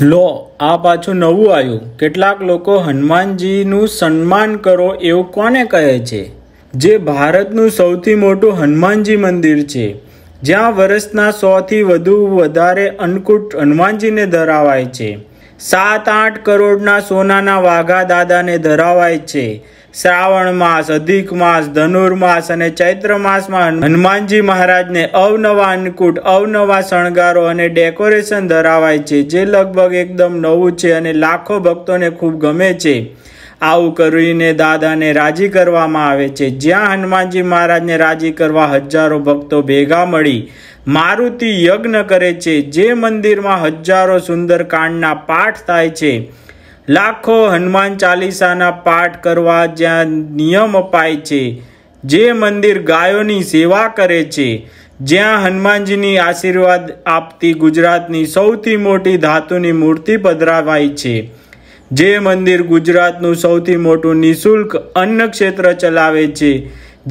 લો આ પાછું નવું આવ્યું કેટલાક લોકો હનુમાનજીનું સન્માન કરો એવું કોને કહે છે જે ભારતનું સૌથી મોટું હનુમાનજી મંદિર છે જ્યાં વર્ષના સોથી વધુ વધારે અન્નકૂટ હનુમાનજીને ધરાવાય છે સાત આઠ કરોડના સોનાના વાઘા દાદાને ધરાવાય છે શ્રાવણ માસ અધિક માસ ધનુર્માસ અને ચૈત્ર માસમાં હનુમાનજી મહારાજને અવનવા અન્નકૂટ અવનવા શણગારો અને ડેકોરેશન ધરાવાય છે જે લગભગ એકદમ નવું છે અને લાખો ભક્તોને ખૂબ ગમે છે આવું કરીને દાદાને રાજી કરવામાં આવે છે જ્યાં હનુમાનજી મહારાજને રાજી કરવા હજારો ભક્તો ભેગા મળી મારુતિ યજ્ઞ કરે છે જે મંદિરમાં હજારો સુંદરકાંડના પાઠ થાય છે લાખો હનુમાન ચાલીસાના પાઠ કરવા જ્યાં નિયમ અપાય છે જે મંદિર ગાયોની સેવા કરે છે જ્યાં હનુમાનજીની આશીર્વાદ આપતી ગુજરાતની સૌથી મોટી ધાતુની મૂર્તિ પધરાવાય છે જે મંદિર ગુજરાતનું સૌથી મોટું નિઃશુલ્ક અન્ન ક્ષેત્ર ચલાવે છે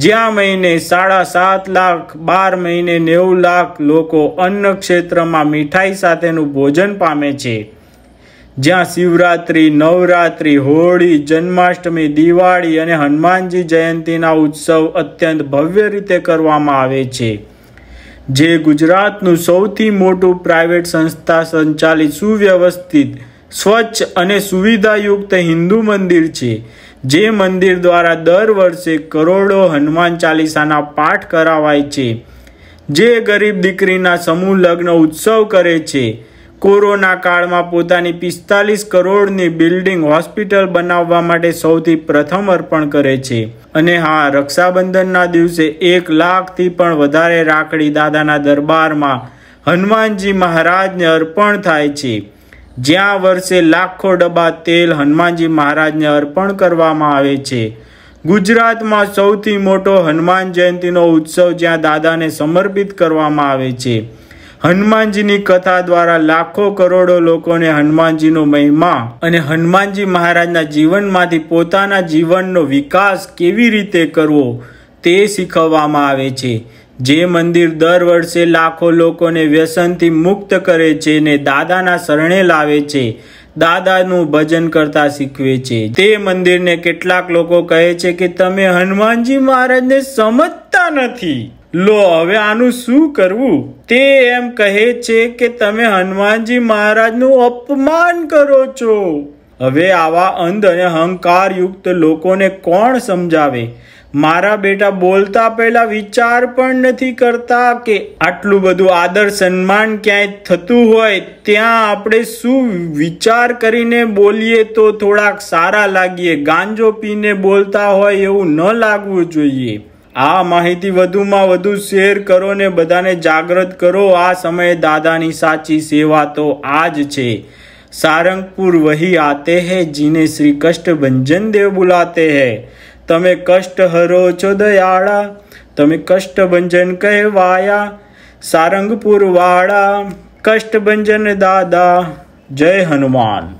જ્યાં મહિને સાડા સાત લાખ બાર મહિને નેવું લાખ લોકો અન્ન ક્ષેત્રમાં મીઠાઈ સાથેનું ભોજન પામે છે જ્યાં શિવરાત્રિ નવરાત્રિ હોળી જન્માષ્ટમી દિવાળી અને હનુમાનજી જયંતિના ઉત્સવ અત્યંત ભવ્ય રીતે કરવામાં આવે છે જે ગુજરાતનું સૌથી મોટું પ્રાઇવેટ સંસ્થા સંચાલિત સુવ્યવસ્થિત સ્વચ્છ અને સુવિધાયુક્ત હિન્દુ મંદિર છે જે મંદિર દ્વારા દર વર્ષે કરોડો હનુમાન ચાલીસાના પાઠ કરાવાય છે જે ગરીબ દીકરીના સમૂહ લગ્ન ઉત્સવ કરે છે કોરોના કાળમાં પોતાની પિસ્તાલીસ કરોડની બિલ્ડિંગ હોસ્પિટલ બનાવવા માટે સૌથી પ્રથમ અર્પણ કરે છે અને હા રક્ષાબંધનના દિવસે એક લાખથી પણ વધારે રાખડી દાદાના દરબારમાં હનુમાનજી મહારાજને અર્પણ થાય છે જ્યાં વર્ષે લાખો ડબ્બા તેલ હનુમાનજી મહારાજને અર્પણ કરવામાં આવે છે ગુજરાતમાં સૌથી મોટો હનુમાન જયંતીનો ઉત્સવ જ્યાં દાદાને સમર્પિત કરવામાં આવે છે હનુમાનજીની કથા દ્વારા લાખો કરોડો લોકોને હનુમાનજીનો મહિમા અને હનુમાનજી મહારાજના જીવનમાંથી પોતાના જીવનનો વિકાસ કેવી રીતે કરવો તે શીખવવામાં આવે છે જે મંદિર દર વર્ષે લાખો લોકોને વ્યસનથી મુક્ત કરે છે ને દાદાના શરણે લાવે છે દાદાનું ભજન કરતા શીખવે છે તે મંદિરને કેટલાક લોકો કહે છે કે તમે હનુમાનજી મહારાજને સમજતા નથી લો હવે આનું શું કરવું તે એમ કહે છે કે તમે હનુમાનજી મહારાજનું અપમાન કરો છો હવે આવા અંધ અને અહંકારયુક્ત લોકોને કોણ સમજાવે મારા બેટા બોલતા પહેલા વિચાર પણ નથી કરતા કે આટલું બધું આદર સન્માન ક્યાંય થતું હોય ત્યાં આપણે શું વિચાર કરીને બોલીએ તો થોડાક સારા લાગીએ ગાંજો પીને બોલતા હોય એવું ન લાગવું જોઈએ આ માહિતી વધુમાં વધુ શેર કરો ને બધાને જાગૃત કરો આ સમયે દાદાની સાચી સેવા તો આ જ છે સારંગપુર વહી આતે હૈ જીને શ્રી કષ્ટ ભંજન દેવ બુલાતે હૈ તમે કષ્ટ હરો છો દયાળા તમે કષ્ટ ભંજન કહેવાયા સારંગપુર વાળા કષ્ટ ભંજન દાદા જય હનુમાન